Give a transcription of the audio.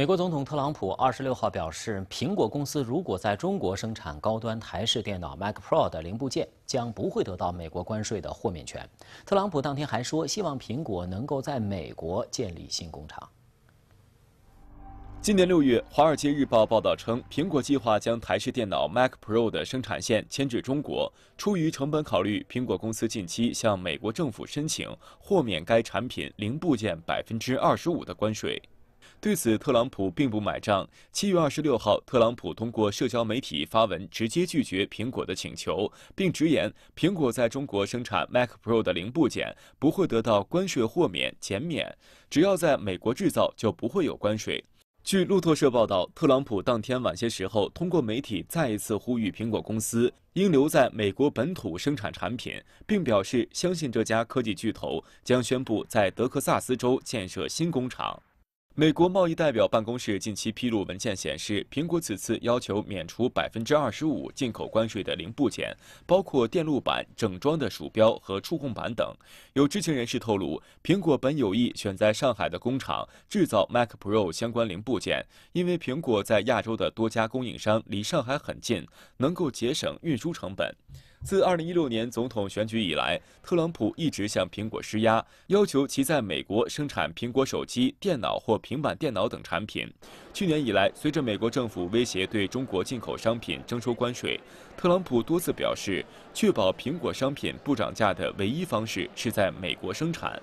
美国总统特朗普二十六号表示，苹果公司如果在中国生产高端台式电脑 Mac Pro 的零部件，将不会得到美国关税的豁免权。特朗普当天还说，希望苹果能够在美国建立新工厂。今年六月，《华尔街日报》报道称，苹果计划将台式电脑 Mac Pro 的生产线迁至中国。出于成本考虑，苹果公司近期向美国政府申请豁免该产品零部件百分之二十五的关税。对此，特朗普并不买账。七月二十六号，特朗普通过社交媒体发文，直接拒绝苹果的请求，并直言：“苹果在中国生产 Mac Pro 的零部件不会得到关税豁免减免，只要在美国制造就不会有关税。”据路透社报道，特朗普当天晚些时候通过媒体再一次呼吁苹果公司应留在美国本土生产产品，并表示相信这家科技巨头将宣布在德克萨斯州建设新工厂。美国贸易代表办公室近期披露文件显示，苹果此次要求免除百分之二十五进口关税的零部件，包括电路板、整装的鼠标和触控板等。有知情人士透露，苹果本有意选在上海的工厂制造 Mac Pro 相关零部件，因为苹果在亚洲的多家供应商离上海很近，能够节省运输成本。自二零一六年总统选举以来，特朗普一直向苹果施压，要求其在美国生产苹果手机、电脑或平板电脑等产品。去年以来，随着美国政府威胁对中国进口商品征收关税，特朗普多次表示，确保苹果商品不涨价的唯一方式是在美国生产。